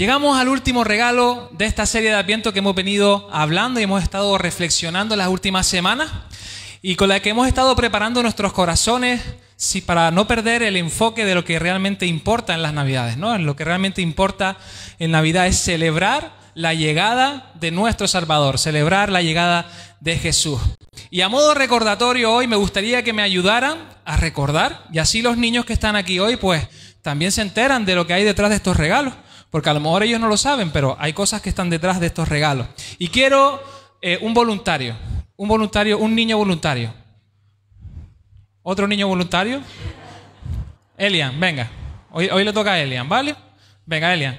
Llegamos al último regalo de esta serie de Adviento que hemos venido hablando y hemos estado reflexionando las últimas semanas y con la que hemos estado preparando nuestros corazones si, para no perder el enfoque de lo que realmente importa en las Navidades. ¿no? lo que realmente importa en Navidad es celebrar la llegada de nuestro Salvador, celebrar la llegada de Jesús. Y a modo recordatorio hoy me gustaría que me ayudaran a recordar, y así los niños que están aquí hoy pues también se enteran de lo que hay detrás de estos regalos porque a lo mejor ellos no lo saben, pero hay cosas que están detrás de estos regalos. Y quiero eh, un voluntario, un voluntario, un niño voluntario. ¿Otro niño voluntario? Elian, venga. Hoy, hoy le toca a Elian, ¿vale? Venga, Elian,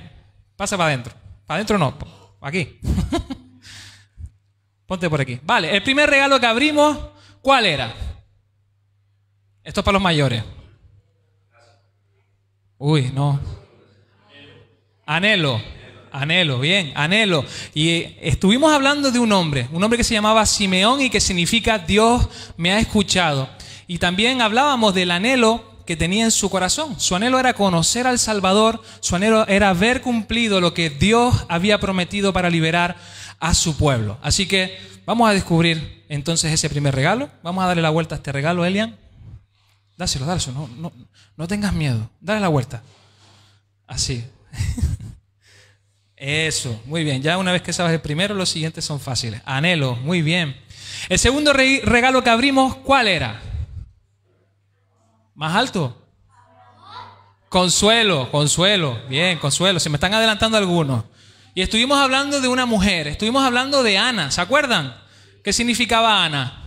pasa para adentro. Para adentro no, aquí. Ponte por aquí. Vale, el primer regalo que abrimos, ¿cuál era? Esto es para los mayores. Uy, no. Anhelo. Anhelo, bien, anhelo. Y estuvimos hablando de un hombre, un hombre que se llamaba Simeón y que significa Dios me ha escuchado. Y también hablábamos del anhelo que tenía en su corazón. Su anhelo era conocer al Salvador, su anhelo era ver cumplido lo que Dios había prometido para liberar a su pueblo. Así que vamos a descubrir entonces ese primer regalo. Vamos a darle la vuelta a este regalo, Elian. Dáselo, dáselo, no, no, no tengas miedo. Dale la vuelta. Así. Eso, muy bien. Ya una vez que sabes el primero, los siguientes son fáciles. Anhelo, muy bien. El segundo regalo que abrimos, ¿cuál era? Más alto. Consuelo, consuelo. Bien, consuelo. Se me están adelantando algunos. Y estuvimos hablando de una mujer, estuvimos hablando de Ana, ¿se acuerdan? ¿Qué significaba Ana?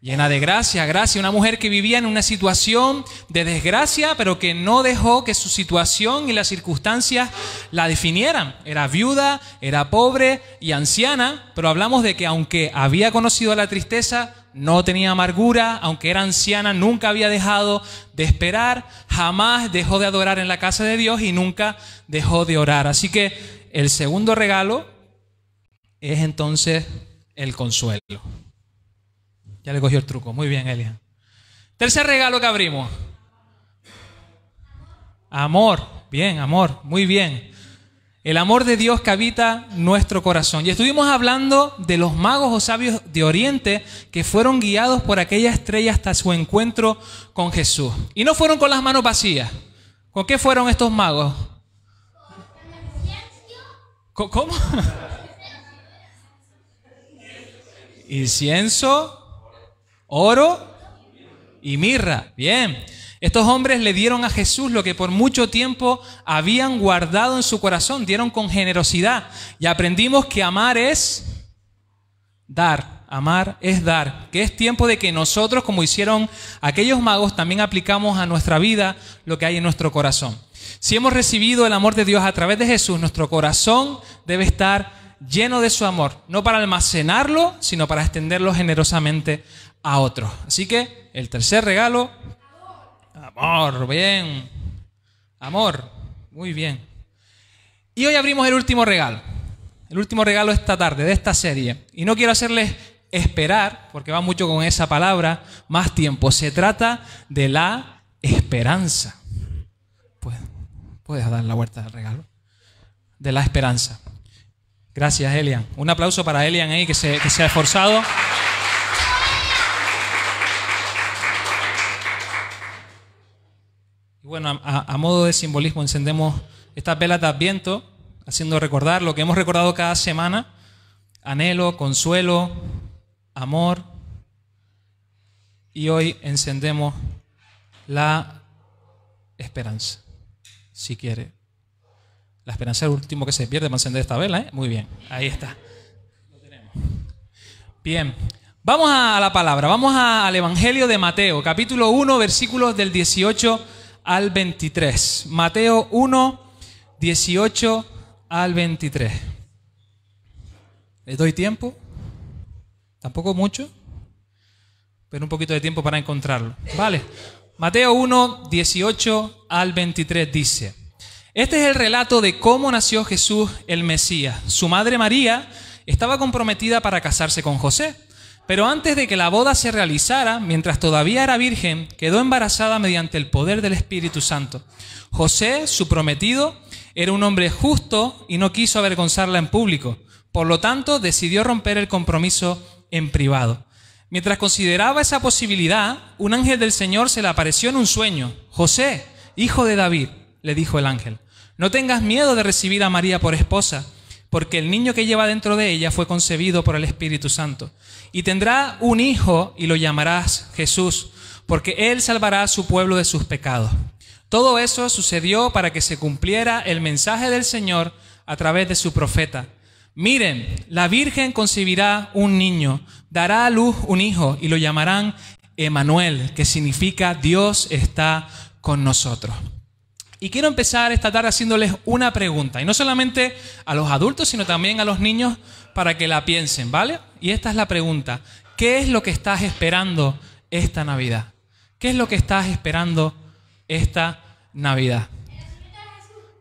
llena de gracia, gracia, una mujer que vivía en una situación de desgracia, pero que no dejó que su situación y las circunstancias la definieran. Era viuda, era pobre y anciana, pero hablamos de que aunque había conocido la tristeza, no tenía amargura, aunque era anciana, nunca había dejado de esperar, jamás dejó de adorar en la casa de Dios y nunca dejó de orar. Así que el segundo regalo es entonces el consuelo. Ya le cogió el truco. Muy bien, Elia. Tercer regalo que abrimos. Amor. Bien, amor. Muy bien. El amor de Dios que habita nuestro corazón. Y estuvimos hablando de los magos o sabios de Oriente que fueron guiados por aquella estrella hasta su encuentro con Jesús. Y no fueron con las manos vacías. ¿Con qué fueron estos magos? ¿Cómo? Incienso, oro y mirra. Bien. Estos hombres le dieron a Jesús lo que por mucho tiempo habían guardado en su corazón, dieron con generosidad. Y aprendimos que amar es dar, amar es dar, que es tiempo de que nosotros, como hicieron aquellos magos, también aplicamos a nuestra vida lo que hay en nuestro corazón. Si hemos recibido el amor de Dios a través de Jesús, nuestro corazón debe estar lleno de su amor, no para almacenarlo, sino para extenderlo generosamente a otros. Así que el tercer regalo, amor, bien, amor, muy bien. Y hoy abrimos el último regalo, el último regalo esta tarde, de esta serie. Y no quiero hacerles esperar, porque va mucho con esa palabra, más tiempo. Se trata de la esperanza. Puedes, puedes dar la vuelta al regalo. De la esperanza. Gracias, Elian. Un aplauso para Elian ahí, que se, que se ha esforzado. Bueno, a, modo de simbolismo encendemos esta vela de Adviento, haciendo recordar lo que hemos recordado cada semana, anhelo, consuelo, amor, y hoy encendemos la esperanza, si quiere. La esperanza es el último que se pierde para encender esta vela, ¿eh? Muy bien, ahí está. Bien, vamos a la palabra, vamos al Evangelio de Mateo, capítulo 1, versículos del 18 al 23. Mateo 1, 18 al 23. ¿Les doy tiempo? Tampoco mucho, pero un poquito de tiempo para encontrarlo. Vale. Mateo 1, 18 al 23 dice, este es el relato de cómo nació Jesús el Mesías. Su madre María estaba comprometida para casarse con José pero antes de que la boda se realizara, mientras todavía era virgen, quedó embarazada mediante el poder del Espíritu Santo. José, su prometido, era un hombre justo y no quiso avergonzarla en público. Por lo tanto, decidió romper el compromiso en privado. Mientras consideraba esa posibilidad, un ángel del Señor se le apareció en un sueño. José, hijo de David, le dijo el ángel, no tengas miedo de recibir a María por esposa porque el niño que lleva dentro de ella fue concebido por el Espíritu Santo. Y tendrá un hijo y lo llamarás Jesús, porque él salvará a su pueblo de sus pecados. Todo eso sucedió para que se cumpliera el mensaje del Señor a través de su profeta. Miren, la Virgen concebirá un niño, dará a luz un hijo y lo llamarán Emanuel, que significa Dios está con nosotros. Y quiero empezar esta tarde haciéndoles una pregunta, y no solamente a los adultos, sino también a los niños para que la piensen, ¿vale? Y esta es la pregunta, ¿qué es lo que estás esperando esta Navidad? ¿Qué es lo que estás esperando esta Navidad?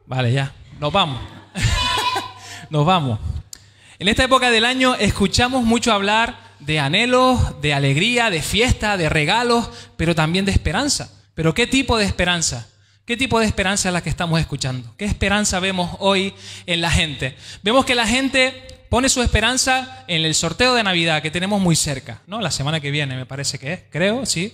Vale, ya, nos vamos. nos vamos. En esta época del año escuchamos mucho hablar de anhelos, de alegría, de fiesta, de regalos, pero también de esperanza. ¿Pero qué tipo de esperanza? ¿Qué tipo de esperanza es la que estamos escuchando? ¿Qué esperanza vemos hoy en la gente? Vemos que la gente pone su esperanza en el sorteo de Navidad que tenemos muy cerca, ¿no? La semana que viene, me parece que es, creo, sí.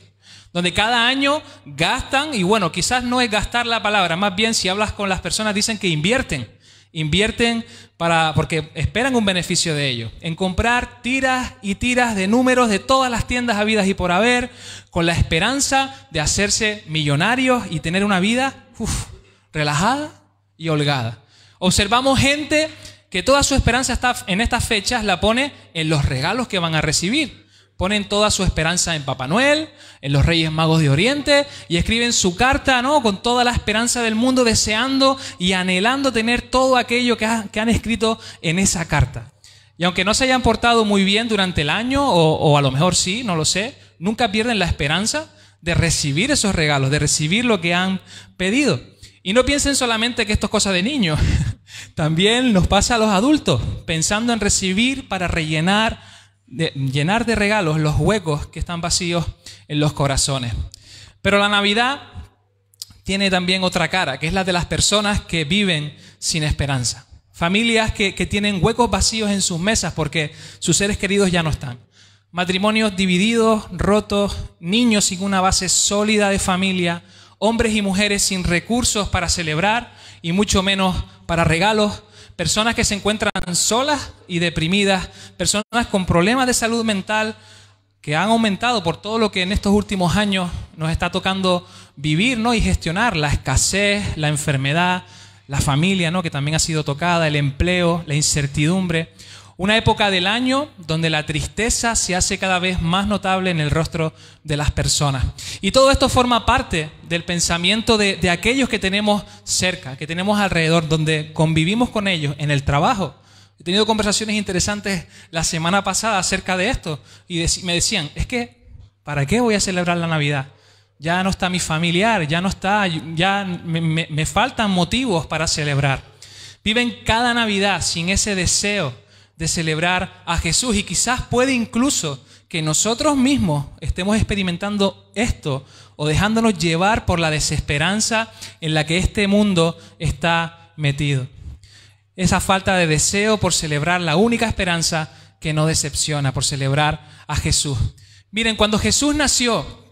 Donde cada año gastan, y bueno, quizás no es gastar la palabra, más bien si hablas con las personas dicen que invierten Invierten para, porque esperan un beneficio de ello, en comprar tiras y tiras de números de todas las tiendas habidas y por haber, con la esperanza de hacerse millonarios y tener una vida relajada y holgada. Observamos gente que toda su esperanza está en estas fechas la pone en los regalos que van a recibir. Ponen toda su esperanza en Papá Noel, en los Reyes Magos de Oriente y escriben su carta, ¿no? Con toda la esperanza del mundo, deseando y anhelando tener todo aquello que, han escrito en esa carta. Y aunque no se hayan portado muy bien durante el año, o, o a lo mejor sí, no lo sé, nunca pierden la esperanza de recibir esos regalos, de recibir lo que han pedido. Y no piensen solamente que esto es cosa de niños, también nos pasa a los adultos, pensando en recibir para rellenar llenar de regalos los huecos que están vacíos en los corazones. Pero la Navidad tiene también otra cara, que es la de las personas que viven sin esperanza. Familias que, que tienen huecos vacíos en sus mesas porque sus seres queridos ya no están. Matrimonios divididos, rotos, niños sin una base sólida de familia, hombres y mujeres sin recursos para celebrar y mucho menos para regalos, personas que se encuentran solas y deprimidas, personas con problemas de salud mental que han aumentado por todo lo que en estos últimos años nos está tocando vivir ¿no? y gestionar, la escasez, la enfermedad, la familia ¿no? que también ha sido tocada, el empleo, la incertidumbre. Una época del año donde la tristeza se hace cada vez más notable en el rostro de las personas. Y todo esto forma parte del pensamiento de, aquellos que tenemos cerca, que tenemos alrededor, donde convivimos con ellos en el trabajo, He tenido conversaciones interesantes la semana pasada acerca de esto y me decían, es que, ¿para qué voy a celebrar la Navidad? Ya no está mi familiar, ya no está, ya me, me faltan motivos para celebrar. Viven cada Navidad sin ese deseo de celebrar a Jesús y quizás puede incluso que nosotros mismos estemos experimentando esto o dejándonos llevar por la desesperanza en la que este mundo está metido. Esa falta de deseo por celebrar la única esperanza que no decepciona, por celebrar a Jesús. Miren, cuando Jesús nació,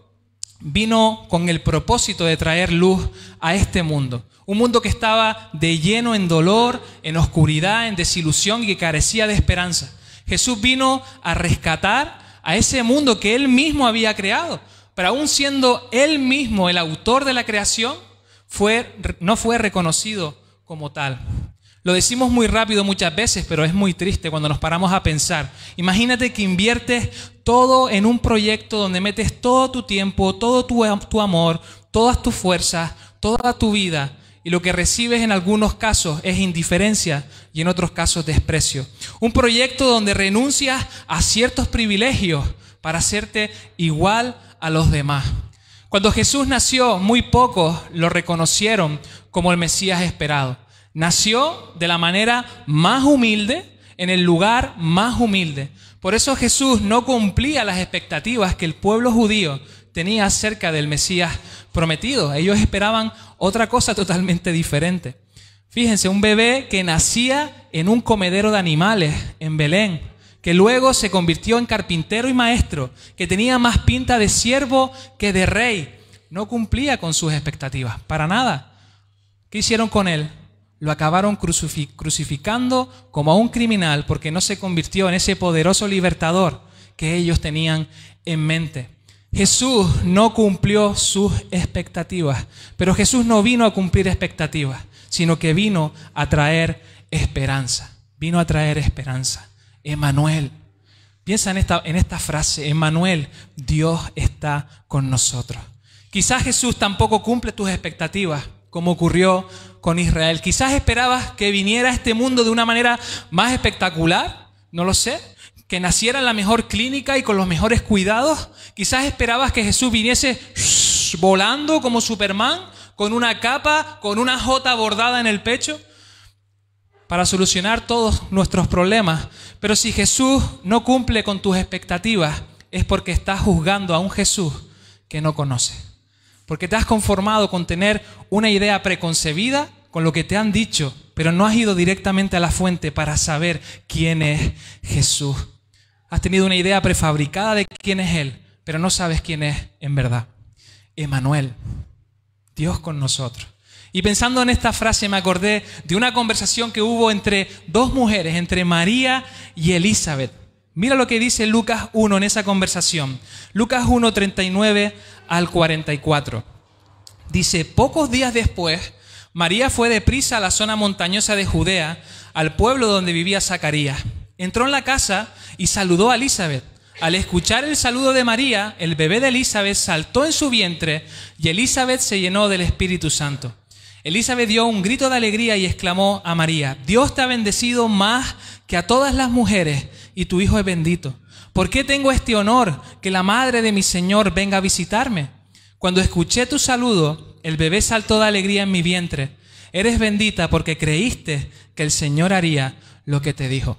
vino con el propósito de traer luz a este mundo. Un mundo que estaba de lleno en dolor, en oscuridad, en desilusión y que carecía de esperanza. Jesús vino a rescatar a ese mundo que él mismo había creado. Pero aún siendo él mismo el autor de la creación, no fue reconocido como tal. Lo decimos muy rápido muchas veces, pero es muy triste cuando nos paramos a pensar. Imagínate que inviertes todo en un proyecto donde metes todo tu tiempo, todo tu, amor, todas tus fuerzas, toda tu vida, y lo que recibes en algunos casos es indiferencia y en otros casos desprecio. Un proyecto donde renuncias a ciertos privilegios para hacerte igual a los demás. Cuando Jesús nació, muy pocos lo reconocieron como el Mesías esperado. Nació de la manera más humilde, en el lugar más humilde. Por eso Jesús no cumplía las expectativas que el pueblo judío tenía acerca del Mesías prometido. Ellos esperaban otra cosa totalmente diferente. Fíjense, un bebé que nacía en un comedero de animales en Belén, que luego se convirtió en carpintero y maestro, que tenía más pinta de siervo que de rey, no cumplía con sus expectativas, para nada. ¿Qué hicieron con él? lo acabaron crucificando como a un criminal porque no se convirtió en ese poderoso libertador que ellos tenían en mente. Jesús no cumplió sus expectativas, pero Jesús no vino a cumplir expectativas, sino que vino a traer esperanza, vino a traer esperanza. Emanuel, piensa en esta, en esta frase, Emanuel, Dios está con nosotros. Quizás Jesús tampoco cumple tus expectativas, como ocurrió con Israel. Quizás esperabas que viniera a este mundo de una manera más espectacular, no lo sé, que naciera en la mejor clínica y con los mejores cuidados. Quizás esperabas que Jesús viniese volando como Superman, con una capa, con una jota bordada en el pecho, para solucionar todos nuestros problemas. Pero si Jesús no cumple con tus expectativas, es porque estás juzgando a un Jesús que no conoces. Porque te has conformado con tener una idea preconcebida con lo que te han dicho, pero no has ido directamente a la fuente para saber quién es Jesús. Has tenido una idea prefabricada de quién es Él, pero no sabes quién es en verdad. Emanuel, Dios con nosotros. Y pensando en esta frase me acordé de una conversación que hubo entre dos mujeres, entre María y Elizabeth. Mira lo que dice Lucas 1 en esa conversación. Lucas 1, 39 al 44. Dice, pocos días después, María fue deprisa a la zona montañosa de Judea, al pueblo donde vivía Zacarías. Entró en la casa y saludó a Elizabeth. Al escuchar el saludo de María, el bebé de Elizabeth saltó en su vientre y Elizabeth se llenó del Espíritu Santo. Elizabeth dio un grito de alegría y exclamó a María, Dios te ha bendecido más que a todas las mujeres y tu hijo es bendito. ¿Por qué tengo este honor que la madre de mi Señor venga a visitarme? Cuando escuché tu saludo, el bebé saltó de alegría en mi vientre. Eres bendita porque creíste que el Señor haría lo que te dijo.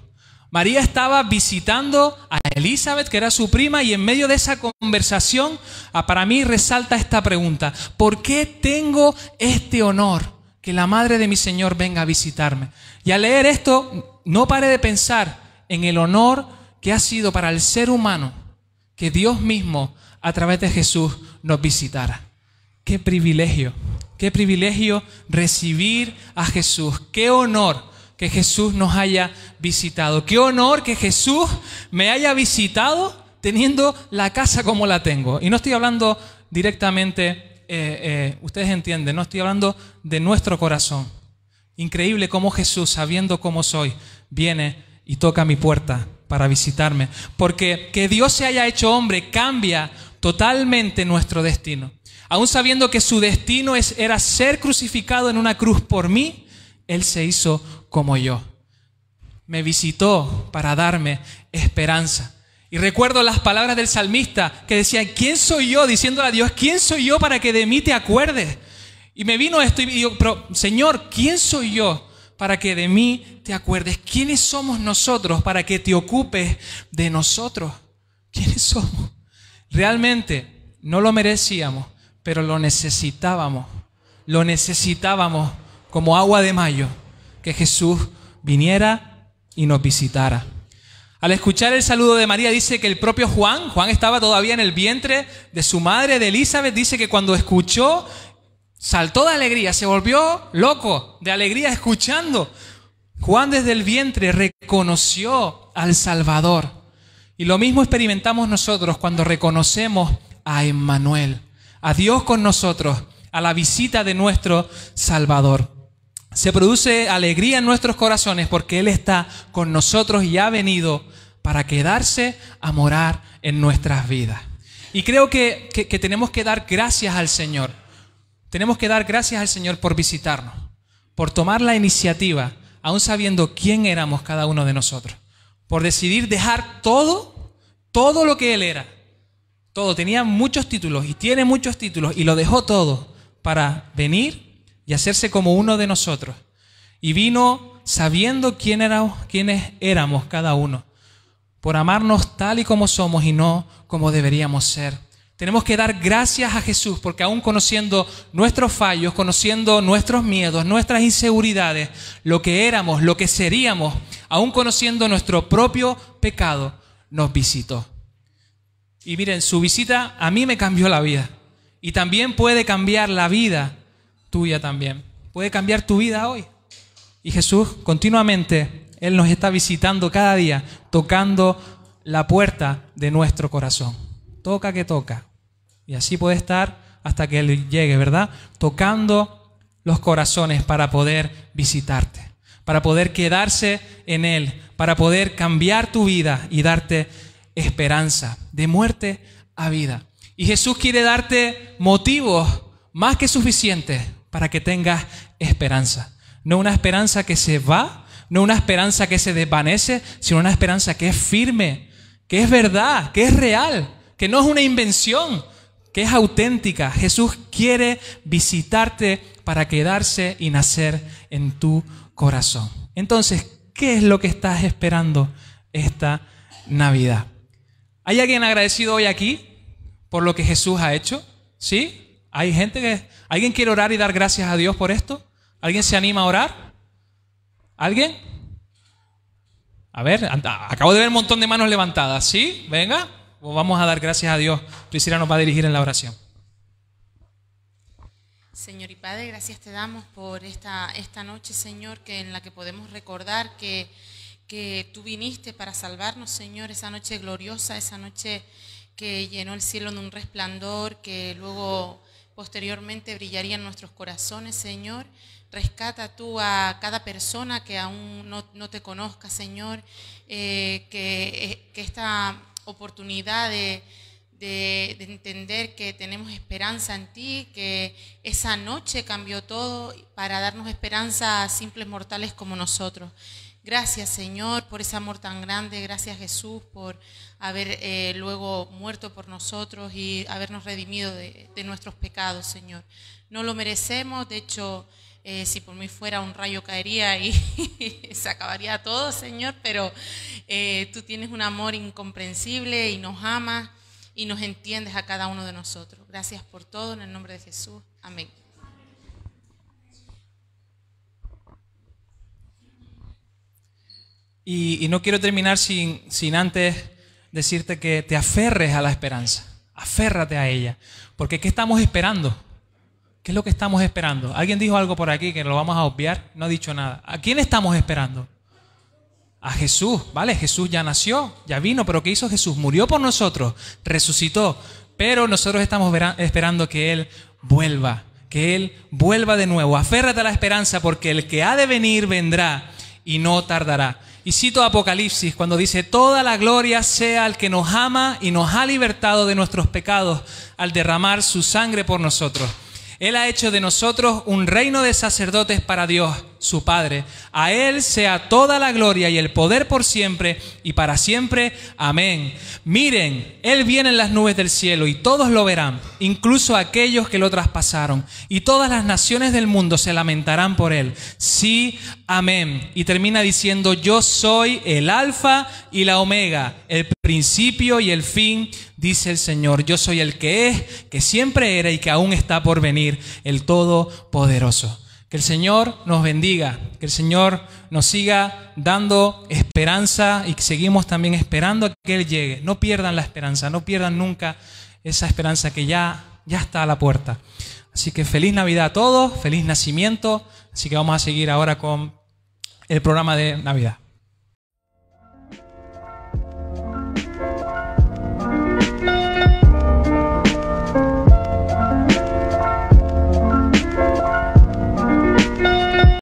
María estaba visitando a Elizabeth, que era su prima, y en medio de esa conversación, ah, para mí resalta esta pregunta. ¿Por qué tengo este honor que la madre de mi Señor venga a visitarme? Y al leer esto, no paré de pensar en el honor que ha sido para el ser humano que Dios mismo a través de Jesús nos visitara. Qué privilegio, qué privilegio recibir a Jesús, qué honor que Jesús nos haya visitado, qué honor que Jesús me haya visitado teniendo la casa como la tengo. Y no estoy hablando directamente, eh, eh, ustedes entienden, no estoy hablando de nuestro corazón. Increíble cómo Jesús, sabiendo cómo soy, viene y toca mi puerta para visitarme. Porque que Dios se haya hecho hombre cambia totalmente nuestro destino. Aún sabiendo que su destino es, era ser crucificado en una cruz por mí, Él se hizo como yo. Me visitó para darme esperanza. Y recuerdo las palabras del salmista que decía, ¿quién soy yo? Diciéndole a Dios, ¿quién soy yo para que de mí te acuerdes? Y me vino esto y digo, pero Señor, ¿quién soy yo? para que de mí te acuerdes. ¿Quiénes somos nosotros para que te ocupes de nosotros? ¿Quiénes somos? Realmente no lo merecíamos, pero lo necesitábamos. Lo necesitábamos como agua de mayo, que Jesús viniera y nos visitara. Al escuchar el saludo de María dice que el propio Juan, Juan estaba todavía en el vientre de su madre, de Elizabeth, dice que cuando escuchó saltó de alegría, se volvió loco de alegría escuchando. Juan desde el vientre reconoció al Salvador. Y lo mismo experimentamos nosotros cuando reconocemos a Emmanuel, a Dios con nosotros, a la visita de nuestro Salvador. Se produce alegría en nuestros corazones porque Él está con nosotros y ha venido para quedarse a morar en nuestras vidas. Y creo que, tenemos que dar gracias al Señor tenemos que dar gracias al Señor por visitarnos, por tomar la iniciativa, aún sabiendo quién éramos cada uno de nosotros, por decidir dejar todo, todo lo que Él era. Todo, tenía muchos títulos y tiene muchos títulos y lo dejó todo para venir y hacerse como uno de nosotros. Y vino sabiendo quién éramos, quiénes éramos cada uno, por amarnos tal y como somos y no como deberíamos ser. Tenemos que dar gracias a Jesús porque aún conociendo nuestros fallos, conociendo nuestros miedos, nuestras inseguridades, lo que éramos, lo que seríamos, aún conociendo nuestro propio pecado, nos visitó. Y miren, su visita a mí me cambió la vida. Y también puede cambiar la vida tuya también. Puede cambiar tu vida hoy. Y Jesús continuamente, Él nos está visitando cada día, tocando la puerta de nuestro corazón toca que toca. Y así puede estar hasta que Él llegue, ¿verdad? Tocando los corazones para poder visitarte, para poder quedarse en Él, para poder cambiar tu vida y darte esperanza de muerte a vida. Y Jesús quiere darte motivos más que suficientes para que tengas esperanza. No una esperanza que se va, no una esperanza que se desvanece, sino una esperanza que es firme, que es verdad, que es real, que no es una invención, que es auténtica. Jesús quiere visitarte para quedarse y nacer en tu corazón. Entonces, ¿qué es lo que estás esperando esta Navidad? ¿Hay alguien agradecido hoy aquí por lo que Jesús ha hecho? ¿Sí? ¿Hay gente que... ¿Alguien quiere orar y dar gracias a Dios por esto? ¿Alguien se anima a orar? ¿Alguien? A ver, acabo de ver un montón de manos levantadas, ¿sí? Venga vamos a dar gracias a Dios. Priscila nos va a dirigir en la oración. Señor y Padre, gracias te damos por esta, esta noche, Señor, que en la que podemos recordar que, que tú viniste para salvarnos, Señor, esa noche gloriosa, esa noche que llenó el cielo de un resplandor, que luego posteriormente brillaría en nuestros corazones, Señor. Rescata tú a cada persona que aún no, te conozca, Señor, eh, que, eh, que esta oportunidad de, entender que tenemos esperanza en ti, que esa noche cambió todo para darnos esperanza a simples mortales como nosotros. Gracias Señor por ese amor tan grande, gracias Jesús por haber eh, luego muerto por nosotros y habernos redimido de, de nuestros pecados, Señor. No lo merecemos, de hecho... Eh, si por mí fuera un rayo caería y se acabaría todo, Señor, pero eh, tú tienes un amor incomprensible y nos amas y nos entiendes a cada uno de nosotros. Gracias por todo, en el nombre de Jesús. Amén. Y, no quiero terminar sin, sin antes decirte que te aferres a la esperanza, aférrate a ella, porque ¿qué estamos esperando? ¿Qué es lo que estamos esperando? Alguien dijo algo por aquí que lo vamos a obviar, no ha dicho nada. ¿A quién estamos esperando? A Jesús, ¿vale? Jesús ya nació, ya vino, pero ¿qué hizo Jesús? Murió por nosotros, resucitó, pero nosotros estamos esperando que Él vuelva, que Él vuelva de nuevo. Aférrate a la esperanza porque el que ha de venir vendrá y no tardará. Y cito Apocalipsis cuando dice, toda la gloria sea al que nos ama y nos ha libertado de nuestros pecados al derramar su sangre por nosotros. Él ha hecho de nosotros un reino de sacerdotes para Dios, su Padre. A Él sea toda la gloria y el poder por siempre y para siempre. Amén. Miren, Él viene en las nubes del cielo y todos lo verán, incluso aquellos que lo traspasaron. Y todas las naciones del mundo se lamentarán por Él. Sí, amén. Y termina diciendo, yo soy el Alfa y la Omega, el principio y el fin dice el Señor, yo soy el que es, que siempre era y que aún está por venir, el Todopoderoso. Que el Señor nos bendiga, que el Señor nos siga dando esperanza y que seguimos también esperando a que Él llegue. No pierdan la esperanza, no pierdan nunca esa esperanza que ya, ya está a la puerta. Así que feliz Navidad a todos, feliz nacimiento. Así que vamos a seguir ahora con el programa de Navidad.